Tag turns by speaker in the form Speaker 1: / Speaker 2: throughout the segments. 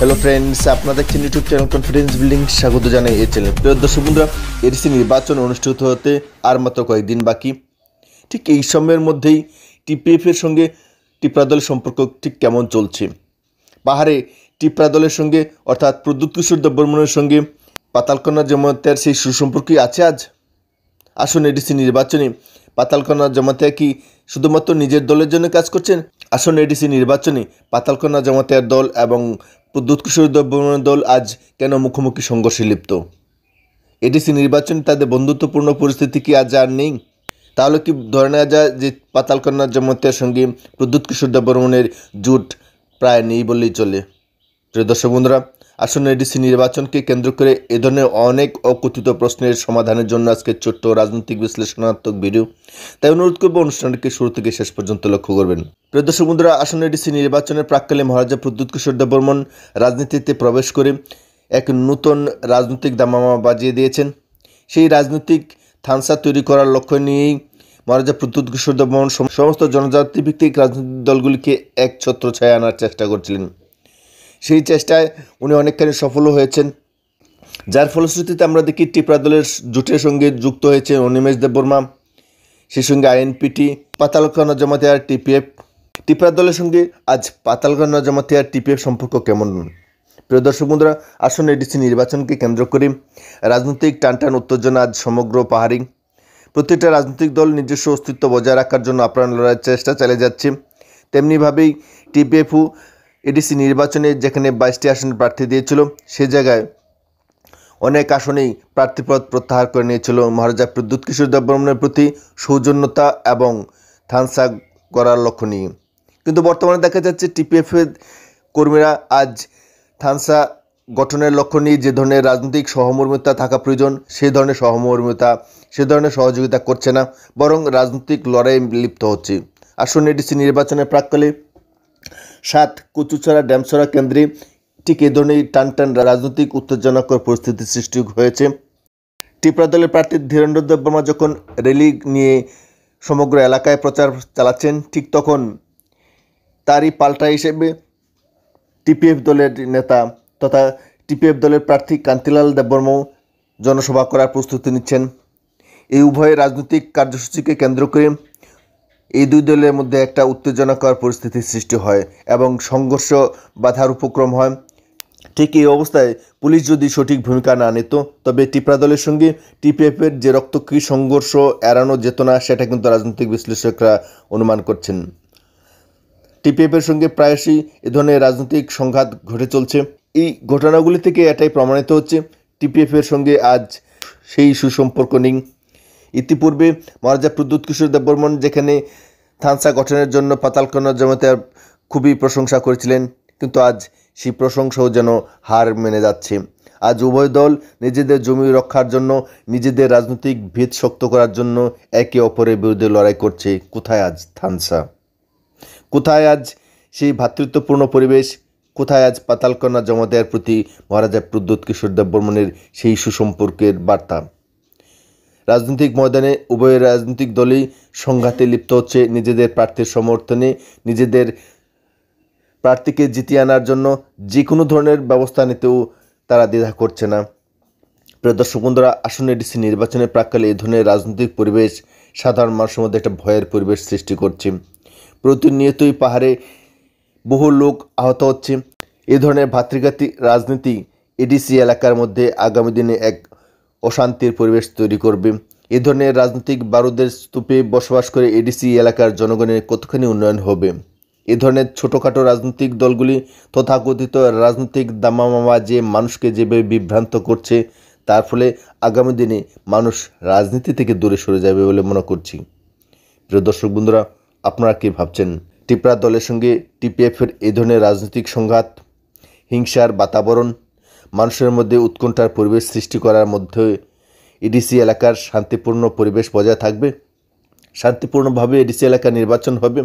Speaker 1: hello friends আপনারা দেখছেন YouTube channel confidence building স্বাগত জানাই এই চ্যানেল প্রিয় দর্শক বন্ধুরা এডিসি নির্বাচন অনুষ্ঠিত হতে আর মাত্র কয়েকদিন বাকি ঠিক এই সময়ের মধ্যেই টিপিএফের সঙ্গে টিপরা দলের সম্পর্ক ঠিক কেমন চলছে পাহাড়ে টিপরা দলের সঙ্গে অর্থাৎ প্রদ্যুৎ কিশোর দেববর্মনের সঙ্গে পাতালকন্যা জমায়েতের সেই সুসম্পর্কই আছে আজ আসুন এডিসি নির্বাচনে পাতালকনা জমাতিয়া কি শুধুমাত্র নিজের দলের জন্য কাজ করছেন আসন্ন এডিসি নির্বাচনে পাতালকোনা জমাতিয়ার দল এবং প্রদ্যুৎ কিশোর দেববর্মনের দল আজ কেন মুখোমুখি সংঘর্ষে লিপ্ত এডিসি নির্বাচনে তাদের বন্ধুত্বপূর্ণ পরিস্থিতি কি আজ আর নেই তাহলে কি ধরে নেওয়া যায় যে পাতালকন্যা জমাতের সঙ্গে প্রদ্যুৎ কিশোর দেববর্মনের জুট প্রায় নেই বললেই চলে প্রিয় দর্শক বন্ধুরা আসন্ন ডিসি নির্বাচনকে কেন্দ্র করে এ ধরনের অনেক অকথিত প্রশ্নের সমাধানের জন্য আজকে ছোট্ট রাজনৈতিক বিশ্লেষণাত্মক ভিডিও তাই অনুরোধ করব অনুষ্ঠানটিকে শুরু থেকে শেষ পর্যন্ত লক্ষ্য করবেন প্রিয় দর্শক বন্ধুরা আসন্ন ডিসি নির্বাচনের প্রাককালে মহারাজা প্রদ্যুত কিশোর দেববর্মন রাজনীতিতে প্রবেশ করে এক নূতন রাজনৈতিক দামামা বাজিয়ে দিয়েছেন সেই রাজনৈতিক থানসা তৈরি করার লক্ষ্য নিয়েই মহারাজা প্রদ্যুত কিশোর দেববর্মন সমস্ত জনজাতিভিত্তিক রাজনৈতিক দলগুলিকে এক ছত্র ছায়া আনার চেষ্টা করছিলেন সেই চেষ্টায় উনি অনেকখানি সফলও হয়েছেন যার ফলশ্রুতিতে আমরা দেখি টিপরা দলের জোটের সঙ্গে যুক্ত হয়েছে অনিমেষ দেববর্মা সেই সঙ্গে আইএনপিটি পাতালখানা জমাতে আর টিপিএফ টিপরা দলের সঙ্গে আজ পাতালখানা জমাতে আর টিপিএফ সম্পর্ক কেমন প্রিয় দর্শক বন্ধুরা আসন্ন এডিসি নির্বাচনকে কেন্দ্র করে রাজনৈতিক টানটান উত্তেজনা আজ সমগ্র পাহাড়ি প্রতিটা রাজনৈতিক দল নিজস্ব অস্তিত্ব বজায় রাখার জন্য আপ্রাণ লড়াইয়ের চেষ্টা চালিয়ে যাচ্ছে তেমনিভাবেই টিপিএফও এডিসি নির্বাচনে যেখানে বাইশটি আসন প্রার্থী দিয়েছিল সে জায়গায় অনেক আসনেই প্রার্থীপদ প্রত্যাহার করে নিয়েছিল মহারাজা বিদ্যুৎ কিশোর দেববর্মনের প্রতি সৌজন্যতা এবং থানসা করার লক্ষ্য নিয়ে কিন্তু বর্তমানে দেখা যাচ্ছে টিপিএফের কর্মীরা আজ থানসা গঠনের লক্ষ্য নিয়ে যে ধরনের রাজনৈতিক সহমর্মিতা থাকা প্রয়োজন সে ধরনের সহমর্মিতা সে ধরনের সহযোগিতা করছে না বরং রাজনৈতিক লড়াইয়ে লিপ্ত হচ্ছে আসন্ন এডিসি নির্বাচনের প্রাককালে সাত কুচুছড়া ড্যামছড়া কেন্দ্রে ঠিক এ ধরনের টান টান রাজনৈতিক উত্তেজনাকর পরিস্থিতি সৃষ্টি হয়েছে টিপরা দলের প্রার্থী ধীরেন্দ্র বর্মা যখন র্যালি নিয়ে সমগ্র এলাকায় প্রচার চালাচ্ছেন ঠিক তখন তারই পাল্টা হিসেবে টিপিএফ দলের নেতা তথা টিপিএফ দলের প্রার্থী কান্তিলাল দেববর্মাও জনসভা করার প্রস্তুতি নিচ্ছেন এই উভয় রাজনৈতিক কার্যসূচিকে কেন্দ্র করে এই দুই দলের মধ্যে একটা উত্তেজনাকর পরিস্থিতির সৃষ্টি হয় এবং সংঘর্ষ বাধার উপক্রম হয় ঠিক এই অবস্থায় পুলিশ যদি সঠিক ভূমিকা না নিত তবে টিপরা দলের সঙ্গে টিপিএফের যে রক্তক্ষী সংঘর্ষ এড়ানো যেত না সেটা কিন্তু রাজনৈতিক বিশ্লেষকরা অনুমান করছেন টিপিএফের সঙ্গে প্রায়শই এ ধরনের রাজনৈতিক সংঘাত ঘটে চলছে এই ঘটনাগুলি থেকে এটাই প্রমাণিত হচ্ছে টিপিএফের সঙ্গে আজ সেই সুসম্পর্ক নেই ইতিপূর্বে মহারাজা প্রদ্যুৎ কিশোর দেববর্মন যেখানে থানসা গঠনের জন্য পাতালকন্যা জমাতে খুবই প্রশংসা করেছিলেন কিন্তু আজ সেই প্রশংসাও যেন হার মেনে যাচ্ছে আজ উভয় দল নিজেদের জমি রক্ষার জন্য নিজেদের রাজনৈতিক ভেদ শক্ত করার জন্য একে অপরের বিরুদ্ধে লড়াই করছে কোথায় আজ থানসা কোথায় আজ সেই ভ্রাতৃত্বপূর্ণ পরিবেশ কোথায় আজ পাতালকনা জমা দেওয়ার প্রতি মহারাজা প্রদ্যুৎ কিশোর দেববর্মনের সেই সুসম্পর্কের বার্তা রাজনৈতিক ময়দানে উভয় রাজনৈতিক দলই সংঘাতে লিপ্ত হচ্ছে নিজেদের প্রার্থীর সমর্থনে নিজেদের প্রার্থীকে জিতিয়ে আনার জন্য যে কোনো ধরনের ব্যবস্থা নিতেও তারা দ্বিধা করছে না প্রিয় দর্শক বন্ধুরা আসন্ন ডিসি নির্বাচনের প্রাককালে এই ধরনের রাজনৈতিক পরিবেশ সাধারণ মানুষের মধ্যে একটা ভয়ের পরিবেশ সৃষ্টি করছে প্রতিনিয়তই পাহাড়ে বহু লোক আহত হচ্ছে এ ধরনের ভাতৃঘাতী রাজনীতি এডিসি এলাকার মধ্যে আগামী দিনে এক অশান্তির পরিবেশ তৈরি করবে এ ধরনের রাজনৈতিক বারুদের স্তূপে বসবাস করে এডিসি এলাকার জনগণের কতখানি উন্নয়ন হবে এ ধরনের ছোটোখাটো রাজনৈতিক দলগুলি তথাকথিত রাজনৈতিক দামামামা যে মানুষকে যেভাবে বিভ্রান্ত করছে তার ফলে আগামী দিনে মানুষ রাজনীতি থেকে দূরে সরে যাবে বলে মনে করছি প্রিয় দর্শক বন্ধুরা আপনারা কী ভাবছেন টিপরা দলের সঙ্গে টিপিএফের এ ধরনের রাজনৈতিক সংঘাত হিংসার বাতাবরণ মানুষের মধ্যে উৎকণ্ঠার পরিবেশ সৃষ্টি করার মধ্যে এডিসি এলাকার শান্তিপূর্ণ পরিবেশ বজায় থাকবে শান্তিপূর্ণভাবে এডিসি এলাকা নির্বাচন হবে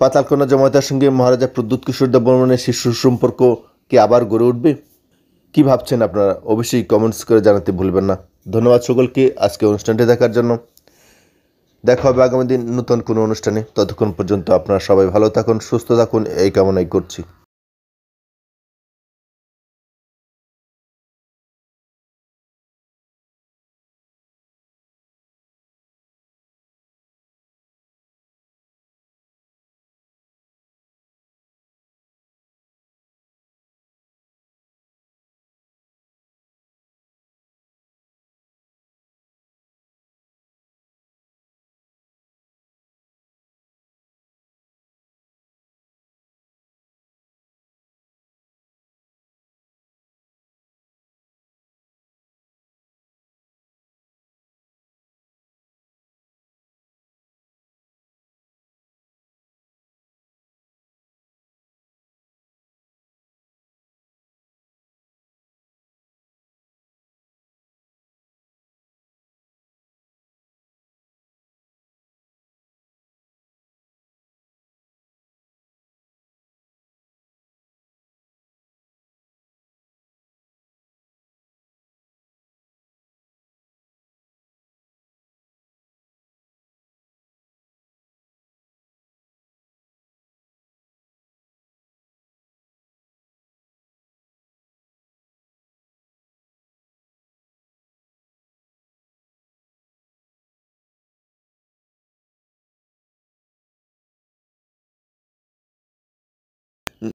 Speaker 1: পাতালকোনা জমায়েতার সঙ্গে মহারাজা প্রদ্যুৎ কিশোর দেববর্মনের শিশু সম্পর্ক কি আবার গড়ে উঠবে কি ভাবছেন আপনারা অবশ্যই কমেন্টস করে জানাতে ভুলবেন না ধন্যবাদ সকলকে আজকে অনুষ্ঠানটি দেখার জন্য দেখা হবে আগামী দিন নতুন কোনো অনুষ্ঠানে ততক্ষণ পর্যন্ত আপনারা সবাই ভালো থাকুন সুস্থ থাকুন এই কামনাই করছি